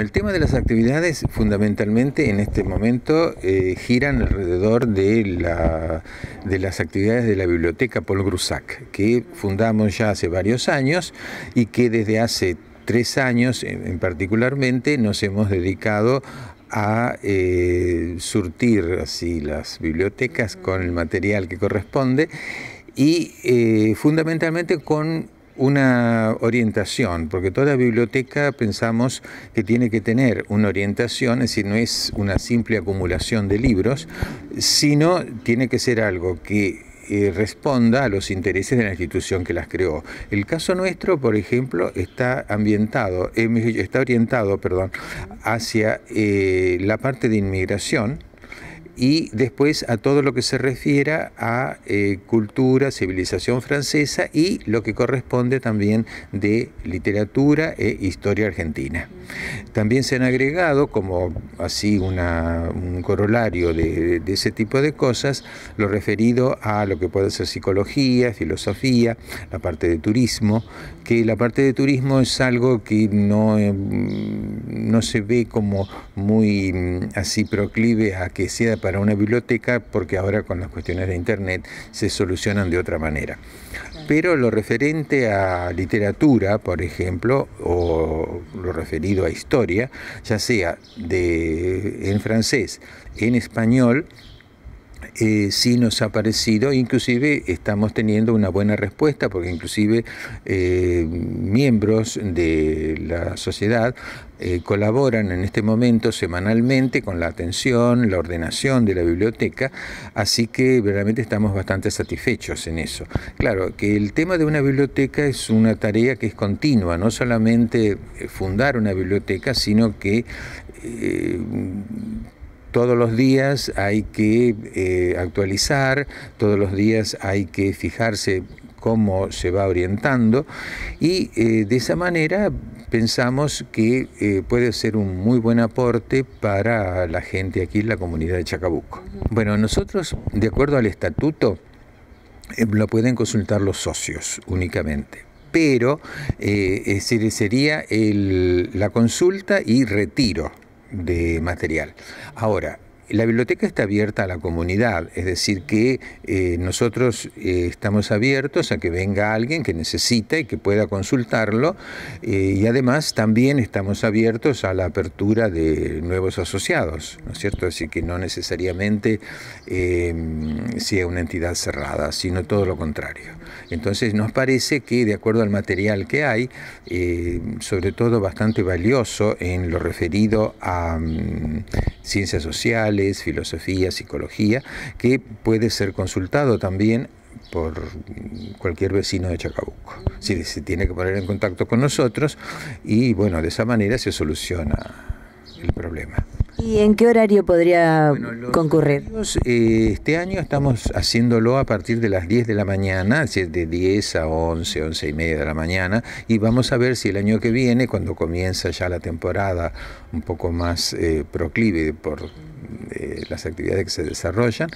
el tema de las actividades fundamentalmente en este momento eh, giran alrededor de, las actividades de la biblioteca Paul Grusac, que fundamos ya hace varios años y que desde hace tres años en particularmente nos hemos dedicado a eh, surtir así las bibliotecas con el material que corresponde y eh, fundamentalmente con una orientación, porque toda biblioteca pensamos que tiene que tener una orientación, es decir, no es una simple acumulación de libros, sino tiene que ser algo que eh, responda a los intereses de la institución que las creó. El caso nuestro, por ejemplo, está ambientado, eh, está orientado, perdón, hacia eh, la parte de inmigración y después a todo lo que se refiera a eh, cultura, civilización francesa y lo que corresponde también de literatura e historia argentina. También se han agregado, como así una, un corolario de, ese tipo de cosas, lo referido a lo que puede ser psicología, filosofía, la parte de turismo, que la parte de turismo es algo que no, eh, no se ve como muy mm, así proclive a que sea para una biblioteca porque ahora con las cuestiones de Internet se solucionan de otra manera. Pero lo referente a literatura, por ejemplo, o lo referido a historia, ya sea de, en francés, en español, eh, sí nos ha parecido, inclusive estamos teniendo una buena respuesta, porque inclusive eh, miembros de la sociedad eh, colaboran en este momento semanalmente con la atención, la ordenación de la biblioteca, así que realmente estamos bastante satisfechos en eso. Claro, que el tema de una biblioteca es una tarea que es continua, no solamente eh, fundar una biblioteca, sino que todos los días hay que eh, actualizar, todos los días hay que fijarse cómo se va orientando y eh, de esa manera pensamos que eh, puede ser un muy buen aporte para la gente aquí en la comunidad de Chacabuco. Bueno, nosotros, de acuerdo al estatuto, lo pueden consultar los socios únicamente pero sería la consulta y retiro de material. Ahora, la biblioteca está abierta a la comunidad, es decir, que eh, nosotros eh, estamos abiertos a que venga alguien que necesite y que pueda consultarlo eh, y además también estamos abiertos a la apertura de nuevos asociados, ¿no es cierto? Así que no necesariamente sea una entidad cerrada, sino todo lo contrario. Entonces nos parece que de acuerdo al material que hay, sobre todo bastante valioso en lo referido a... Mm, ciencias sociales, filosofía, psicología, que puede ser consultado también por cualquier vecino de Chacabuco. se tiene que poner en contacto con nosotros y bueno, de esa manera se soluciona el problema. ¿Y en qué horario podría concurrir? Eh, este año estamos haciéndolo a partir de las 10 de la mañana, de 10 a 11, 11 y media de la mañana, y vamos a ver si el año que viene, cuando comienza ya la temporada un poco más eh, proclive por eh, las actividades que se desarrollan,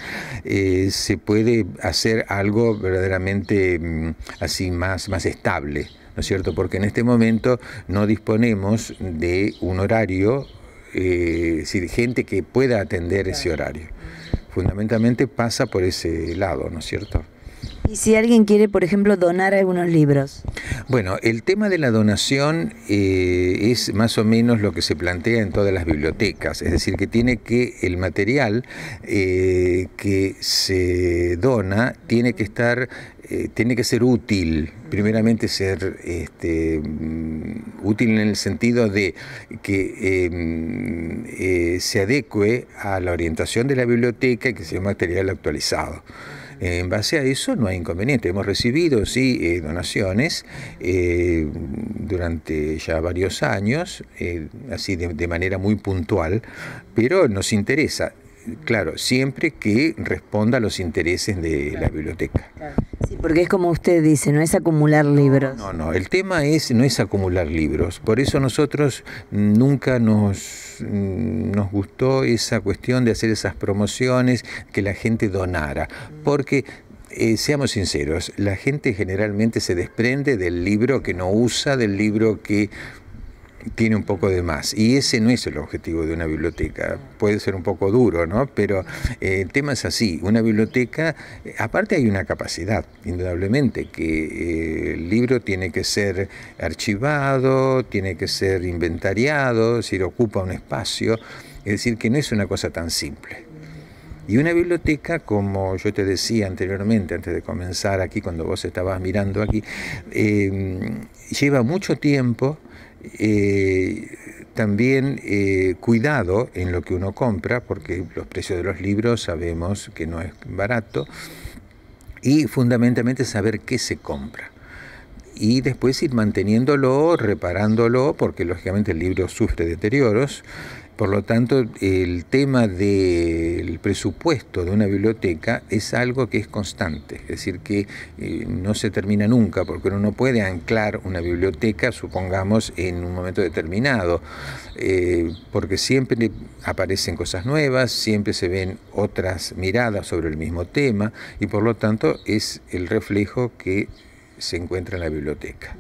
se puede hacer algo verdaderamente mm, así más, más estable. ¿no es cierto? Porque en este momento no disponemos de un horario eh, gente que pueda atender ese horario. Fundamentalmente pasa por ese lado, ¿no es cierto? ¿Y si alguien quiere, por ejemplo, donar algunos libros? Bueno, el tema de la donación eh, es más o menos lo que se plantea en todas las bibliotecas, es decir, que tiene que el material eh, que se dona tiene que estar, tiene que ser útil, primeramente ser este, útil en el sentido de que em, eh, se adecue a la orientación de la biblioteca y que sea material actualizado. En base a eso no hay inconveniente. Hemos recibido, sí, eh, donaciones eh, durante ya varios años, así de, manera muy puntual, pero nos interesa, claro, siempre que responda a los intereses de la biblioteca porque es como usted dice, no es acumular libros. No, no, el tema es no es acumular libros. Por eso nosotros nunca nos, mm, nos gustó esa cuestión de hacer esas promociones, que la gente donara, porque eh, seamos sinceros, la gente generalmente se desprende del libro que no usa, del libro que tiene un poco de más. Y ese no es el objetivo de una biblioteca. Puede ser un poco duro, ¿no? Pero eh, el tema es así. Una biblioteca, eh, aparte hay una capacidad, indudablemente, que eh, el libro tiene que ser archivado, tiene que ser inventariado, es decir, ocupa un espacio. Es decir, que no es una cosa tan simple. Y una biblioteca, como yo te decía anteriormente, antes de comenzar aquí, cuando vos estabas mirando aquí, lleva mucho tiempo, eh, también eh, cuidado en lo que uno compra, porque los precios de los libros sabemos que no es barato, y fundamentalmente saber qué se compra. Y después ir manteniéndolo, reparándolo, porque lógicamente el libro sufre deterioros, por lo tanto, el tema del presupuesto de una biblioteca es algo que es constante, es decir, que eh, no se termina nunca, porque uno no puede anclar una biblioteca, supongamos, en un momento determinado, eh, porque siempre aparecen cosas nuevas, siempre se ven otras miradas sobre el mismo tema, y por lo tanto es el reflejo que se encuentra en la biblioteca.